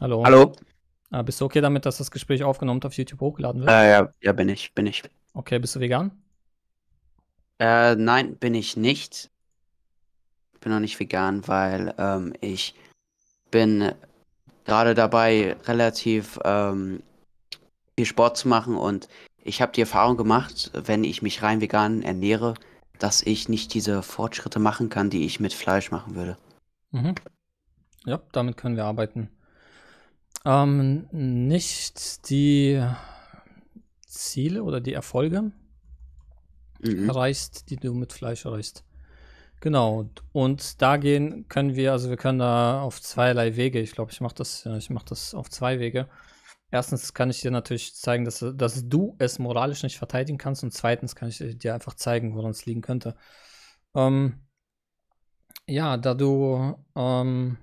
Hallo. Hallo. Ah, bist du okay damit, dass das Gespräch aufgenommen und auf YouTube hochgeladen wird? Äh, ja, ja, bin ich, bin ich. Okay, bist du vegan? Äh, nein, bin ich nicht. Bin noch nicht vegan, weil ähm, ich bin gerade dabei, relativ ähm, viel Sport zu machen und ich habe die Erfahrung gemacht, wenn ich mich rein vegan ernähre, dass ich nicht diese Fortschritte machen kann, die ich mit Fleisch machen würde. Mhm. Ja, damit können wir arbeiten. Ähm, nicht die Ziele oder die Erfolge mhm. erreichst, die du mit Fleisch erreichst. Genau. Und da gehen können wir, also wir können da auf zweierlei Wege. Ich glaube, ich mache das, ich mache das auf zwei Wege. Erstens kann ich dir natürlich zeigen, dass, dass du es moralisch nicht verteidigen kannst und zweitens kann ich dir einfach zeigen, woran es liegen könnte. Ähm, ja, da du ähm,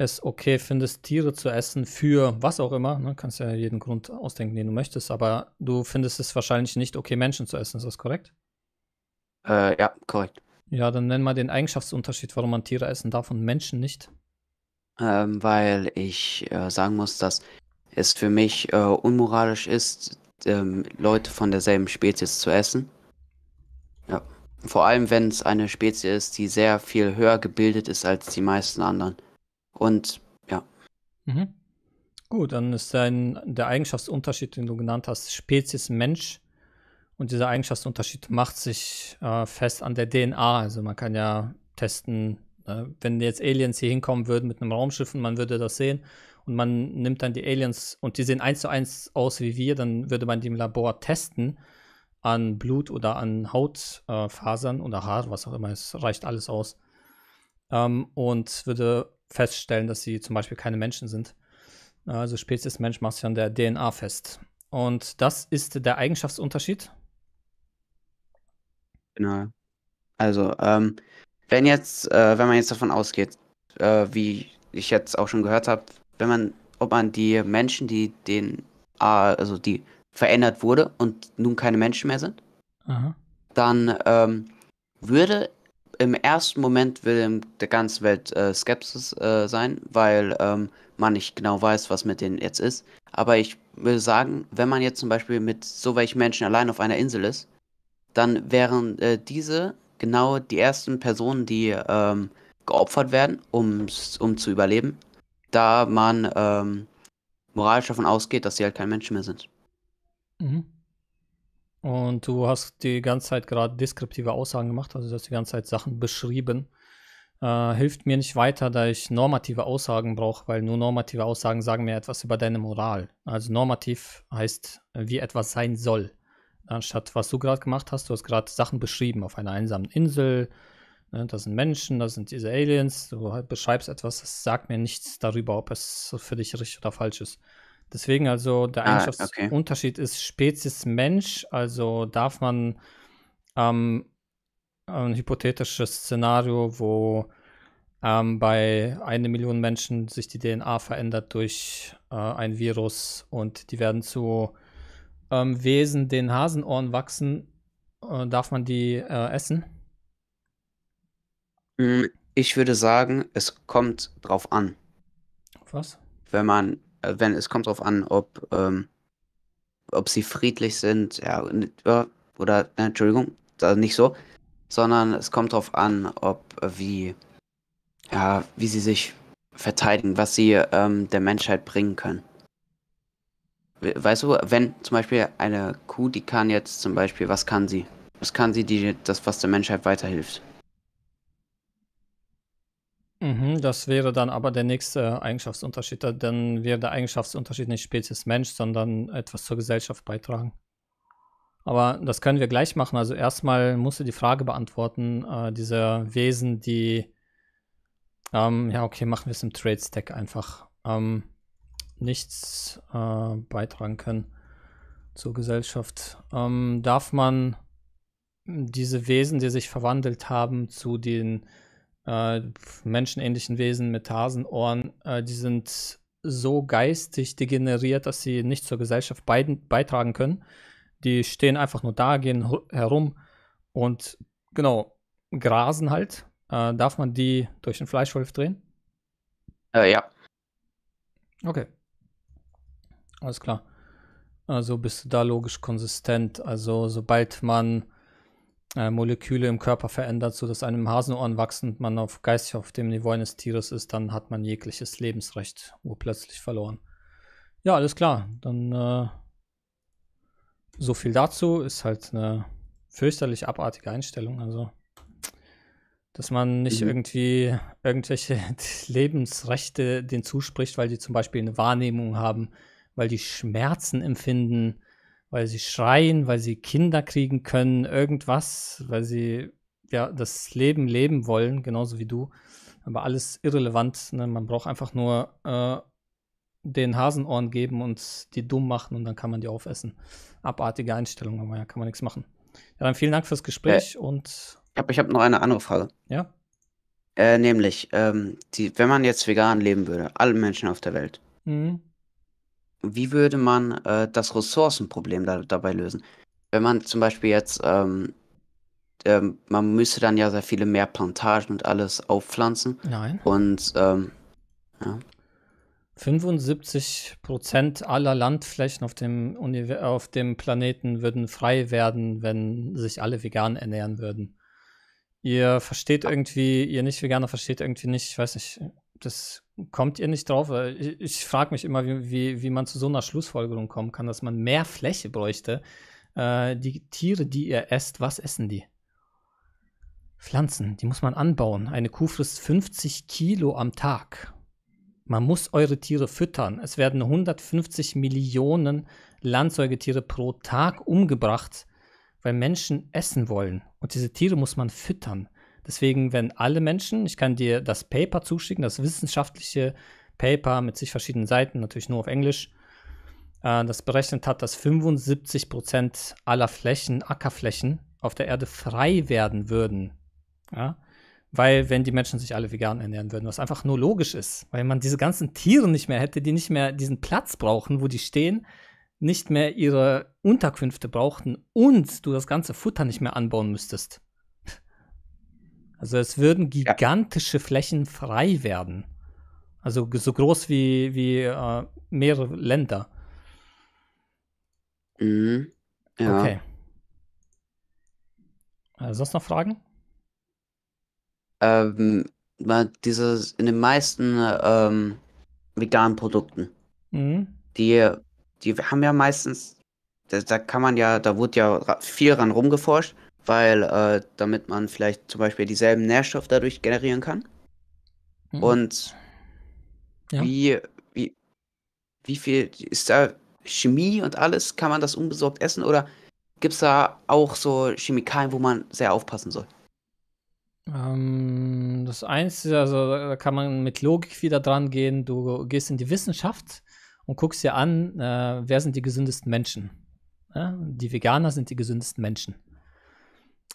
es okay findest, Tiere zu essen für was auch immer. Ne? Kannst ja jeden Grund ausdenken, den du möchtest, aber du findest es wahrscheinlich nicht okay, Menschen zu essen. Ist das korrekt? Äh, ja, korrekt. Ja, dann nenn mal den Eigenschaftsunterschied, warum man Tiere essen darf und Menschen nicht. Ähm, weil ich äh, sagen muss, dass es für mich äh, unmoralisch ist, ähm, Leute von derselben Spezies zu essen. Ja. Vor allem, wenn es eine Spezies ist, die sehr viel höher gebildet ist als die meisten anderen. Und ja. Mhm. Gut, dann ist dein, der Eigenschaftsunterschied, den du genannt hast, Spezies Mensch. Und dieser Eigenschaftsunterschied macht sich äh, fest an der DNA. Also man kann ja testen, äh, wenn jetzt Aliens hier hinkommen würden mit einem Raumschiff und man würde das sehen und man nimmt dann die Aliens und die sehen eins zu eins aus wie wir, dann würde man die im Labor testen an Blut oder an Hautfasern äh, oder Haar, was auch immer, es reicht alles aus. Ähm, und würde feststellen, dass sie zum Beispiel keine Menschen sind. Also Spezies Mensch machst du an der DNA fest. Und das ist der Eigenschaftsunterschied? Genau. Also, ähm, wenn jetzt, äh, wenn man jetzt davon ausgeht, äh, wie ich jetzt auch schon gehört habe, wenn man, ob man die Menschen, die den, also die verändert wurde und nun keine Menschen mehr sind, Aha. dann ähm, würde im ersten Moment will in der ganzen Welt äh, Skepsis äh, sein, weil ähm, man nicht genau weiß, was mit denen jetzt ist. Aber ich will sagen, wenn man jetzt zum Beispiel mit so welchen Menschen allein auf einer Insel ist, dann wären äh, diese genau die ersten Personen, die ähm, geopfert werden, um zu überleben, da man ähm, moralisch davon ausgeht, dass sie halt kein Mensch mehr sind. Mhm. Und du hast die ganze Zeit gerade deskriptive Aussagen gemacht, also du hast die ganze Zeit Sachen beschrieben. Äh, hilft mir nicht weiter, da ich normative Aussagen brauche, weil nur normative Aussagen sagen mir etwas über deine Moral. Also normativ heißt, wie etwas sein soll. Anstatt was du gerade gemacht hast, du hast gerade Sachen beschrieben auf einer einsamen Insel. Ne, das sind Menschen, das sind diese Aliens. Du halt beschreibst etwas, das sagt mir nichts darüber, ob es für dich richtig oder falsch ist. Deswegen also der Eigenschaftsunterschied ah, okay. ist Spezies Mensch, also darf man ähm, ein hypothetisches Szenario, wo ähm, bei einer Million Menschen sich die DNA verändert durch äh, ein Virus und die werden zu ähm, Wesen, den Hasenohren wachsen, äh, darf man die äh, essen? Hm, ich würde sagen, es kommt drauf an. Auf was? Wenn man wenn es kommt darauf an, ob, ähm, ob sie friedlich sind, ja, oder, äh, Entschuldigung, also nicht so, sondern es kommt darauf an, ob wie, ja, wie sie sich verteidigen, was sie ähm, der Menschheit bringen können. Weißt du, wenn zum Beispiel eine Kuh, die kann jetzt zum Beispiel, was kann sie? Was kann sie, die das, was der Menschheit weiterhilft? Mhm, das wäre dann aber der nächste Eigenschaftsunterschied. Dann wäre der Eigenschaftsunterschied nicht Spezies Mensch, sondern etwas zur Gesellschaft beitragen. Aber das können wir gleich machen. Also erstmal musst du die Frage beantworten, äh, diese Wesen, die... Ähm, ja, okay, machen wir es im Trade-Stack einfach. Ähm, nichts äh, beitragen können zur Gesellschaft. Ähm, darf man diese Wesen, die sich verwandelt haben, zu den äh, menschenähnlichen Wesen mit Hasenohren, äh, die sind so geistig degeneriert, dass sie nicht zur Gesellschaft beitragen können. Die stehen einfach nur da, gehen herum und genau, grasen halt. Äh, darf man die durch den Fleischwolf drehen? Äh, ja. Okay. Alles klar. Also bist du da logisch konsistent. Also sobald man äh, Moleküle im Körper verändert, sodass einem Hasenohren wachsend man auf geistig auf dem Niveau eines Tieres ist, dann hat man jegliches Lebensrecht urplötzlich verloren. Ja, alles klar. Dann äh, so viel dazu. Ist halt eine fürchterlich abartige Einstellung. Also, dass man nicht mhm. irgendwie irgendwelche Lebensrechte denen zuspricht, weil die zum Beispiel eine Wahrnehmung haben, weil die Schmerzen empfinden weil sie schreien, weil sie Kinder kriegen können, irgendwas, weil sie ja das Leben leben wollen, genauso wie du. Aber alles irrelevant. Ne? Man braucht einfach nur äh, den Hasenohren geben und die dumm machen und dann kann man die aufessen. Abartige Einstellung, aber ja, kann man nichts machen. Ja, dann vielen Dank fürs Gespräch äh, und. Ich habe ich hab noch eine andere Frage. Ja. Äh, nämlich, ähm, die, wenn man jetzt vegan leben würde, alle Menschen auf der Welt, mhm wie würde man äh, das Ressourcenproblem da, dabei lösen? Wenn man zum Beispiel jetzt, ähm, ähm, man müsste dann ja sehr viele mehr Plantagen und alles aufpflanzen. Nein. Und ähm, ja. 75 Prozent aller Landflächen auf dem, auf dem Planeten würden frei werden, wenn sich alle vegan ernähren würden. Ihr versteht irgendwie, ihr Nicht-Veganer versteht irgendwie nicht, ich weiß nicht, das kommt ihr nicht drauf. Ich, ich frage mich immer, wie, wie, wie man zu so einer Schlussfolgerung kommen kann, dass man mehr Fläche bräuchte. Äh, die Tiere, die ihr esst, was essen die? Pflanzen, die muss man anbauen. Eine Kuh frisst 50 Kilo am Tag. Man muss eure Tiere füttern. Es werden 150 Millionen Landsäugetiere pro Tag umgebracht, weil Menschen essen wollen. Und diese Tiere muss man füttern. Deswegen wenn alle Menschen, ich kann dir das Paper zuschicken, das wissenschaftliche Paper mit sich verschiedenen Seiten, natürlich nur auf Englisch, äh, das berechnet hat, dass 75% Prozent aller Flächen, Ackerflächen auf der Erde frei werden würden. Ja? Weil, wenn die Menschen sich alle vegan ernähren würden, was einfach nur logisch ist, weil man diese ganzen Tiere nicht mehr hätte, die nicht mehr diesen Platz brauchen, wo die stehen, nicht mehr ihre Unterkünfte brauchten und du das ganze Futter nicht mehr anbauen müsstest. Also es würden gigantische ja. Flächen frei werden. Also so groß wie, wie äh, mehrere Länder. Mhm. Ja. Okay. Äh, sonst noch Fragen? Ähm, dieses in den meisten ähm, veganen Produkten. Mhm. Die, die haben ja meistens, da, da kann man ja, da wurde ja viel ran rumgeforscht weil äh, damit man vielleicht zum Beispiel dieselben Nährstoffe dadurch generieren kann. Mhm. Und ja. wie, wie, wie viel ist da Chemie und alles? Kann man das unbesorgt essen oder gibt es da auch so Chemikalien, wo man sehr aufpassen soll? Ähm, das Einzige, also da kann man mit Logik wieder dran gehen. Du gehst in die Wissenschaft und guckst dir an, äh, wer sind die gesündesten Menschen. Ja? Die Veganer sind die gesündesten Menschen.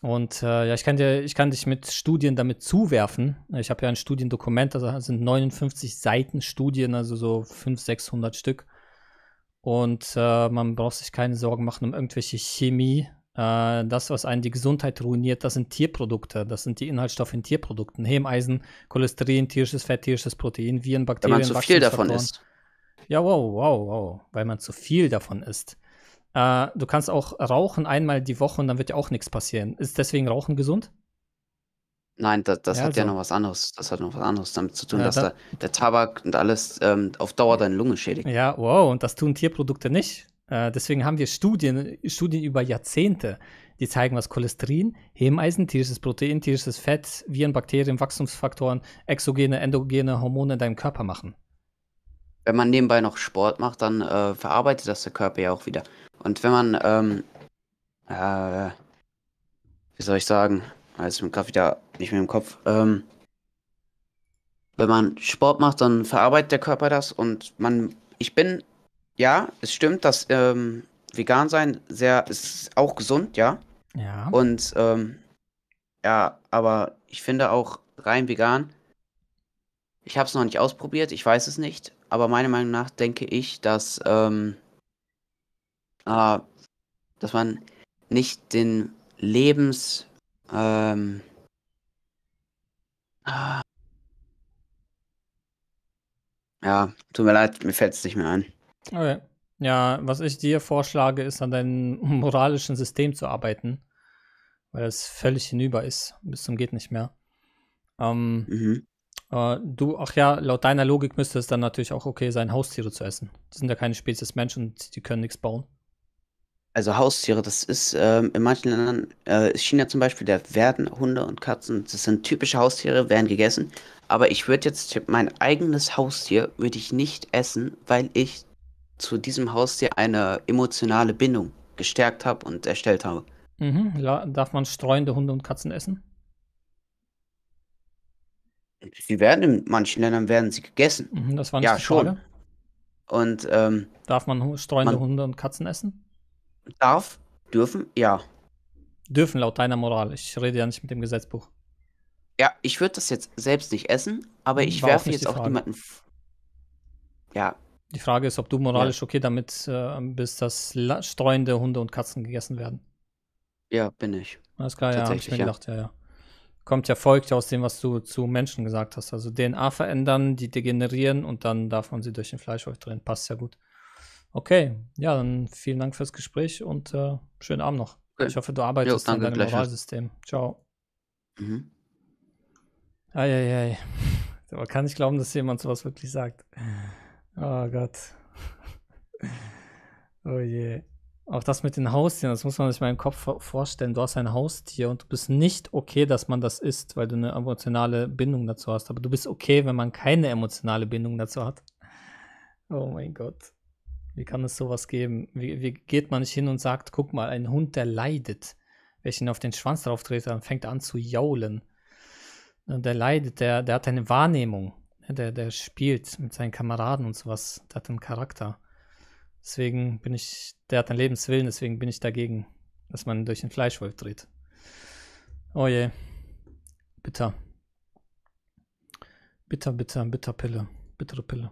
Und äh, ja, ich kann, dir, ich kann dich mit Studien damit zuwerfen. Ich habe ja ein Studiendokument, also sind 59 Seiten Studien, also so 500, 600 Stück. Und äh, man braucht sich keine Sorgen machen um irgendwelche Chemie. Äh, das, was einen die Gesundheit ruiniert, das sind Tierprodukte. Das sind die Inhaltsstoffe in Tierprodukten. Hemeisen, Cholesterin, tierisches Fett, tierisches Protein, Viren, Bakterien, Weil man zu viel davon isst. Ja, wow, wow, wow. Weil man zu viel davon isst. Äh, du kannst auch rauchen einmal die Woche und dann wird ja auch nichts passieren. Ist deswegen Rauchen gesund? Nein, das, das ja, hat also. ja noch was anderes. Das hat noch was anderes damit zu tun, ja, dass da, der Tabak und alles ähm, auf Dauer deine Lunge schädigt. Ja, wow, und das tun Tierprodukte nicht. Äh, deswegen haben wir Studien, Studien über Jahrzehnte, die zeigen, was Cholesterin, Hemeisen, tierisches Protein, tierisches Fett, Viren, Bakterien, Wachstumsfaktoren, exogene, endogene Hormone in deinem Körper machen wenn man nebenbei noch Sport macht, dann äh, verarbeitet das der Körper ja auch wieder. Und wenn man, ähm, äh, wie soll ich sagen, also ah, gerade wieder nicht mehr im Kopf, ähm, wenn man Sport macht, dann verarbeitet der Körper das und man, ich bin, ja, es stimmt, dass ähm, vegan sein sehr, ist auch gesund, ja. Ja. Und, ähm, ja, aber ich finde auch rein vegan, ich habe es noch nicht ausprobiert, ich weiß es nicht, aber meiner Meinung nach denke ich, dass, ähm, äh, dass man nicht den Lebens... Ähm, äh, ja, tut mir leid, mir fällt es nicht mehr ein. Okay. Ja, was ich dir vorschlage, ist an deinem moralischen System zu arbeiten, weil es völlig hinüber ist, bis zum geht nicht mehr. Ähm, mhm. Äh, du, ach ja, laut deiner Logik müsste es dann natürlich auch okay sein, Haustiere zu essen. Die sind ja keine Spezies Mensch und die können nichts bauen. Also Haustiere, das ist ähm, in manchen Ländern, äh, China zum Beispiel, da werden Hunde und Katzen, das sind typische Haustiere, werden gegessen. Aber ich würde jetzt mein eigenes Haustier würde ich nicht essen, weil ich zu diesem Haustier eine emotionale Bindung gestärkt habe und erstellt habe. Mhm. Darf man streuende Hunde und Katzen essen? Sie werden in manchen Ländern werden sie gegessen. Mhm, das waren nicht ja, schon. Und ähm, darf man streunende man Hunde und Katzen essen? Darf, dürfen, ja. Dürfen laut deiner Moral. Ich rede ja nicht mit dem Gesetzbuch. Ja, ich würde das jetzt selbst nicht essen, aber mhm, ich war werfe auch jetzt auch Frage. niemanden. Ja. Die Frage ist, ob du moralisch ja. okay damit äh, bist, dass streuende Hunde und Katzen gegessen werden. Ja, bin ich. Alles klar, ja, hab ich mir gedacht, ja. ja kommt ja, folgt aus dem, was du zu Menschen gesagt hast. Also DNA verändern, die degenerieren und dann darf man sie durch den Fleischwolf drehen. Passt ja gut. Okay, ja, dann vielen Dank fürs Gespräch und äh, schönen Abend noch. Okay. Ich hoffe, du arbeitest jo, an deinem Moralsystem. Ciao. Mhm. Eieiei. Man kann ich glauben, dass jemand sowas wirklich sagt. Oh Gott. Oh je. Auch das mit den Haustieren, das muss man sich mal im Kopf vorstellen. Du hast ein Haustier und du bist nicht okay, dass man das isst, weil du eine emotionale Bindung dazu hast. Aber du bist okay, wenn man keine emotionale Bindung dazu hat. Oh mein Gott. Wie kann es sowas geben? Wie, wie geht man nicht hin und sagt, guck mal, ein Hund, der leidet. Wenn ich ihn auf den Schwanz drauf trete, dann fängt er an zu jaulen. Der leidet, der, der hat eine Wahrnehmung. Der, der spielt mit seinen Kameraden und sowas. Der hat einen Charakter. Deswegen bin ich, der hat einen Lebenswillen, deswegen bin ich dagegen, dass man durch den Fleischwolf dreht. Oh je. Bitter. Bitter, bitter, bitter Pille. Bittere Pille.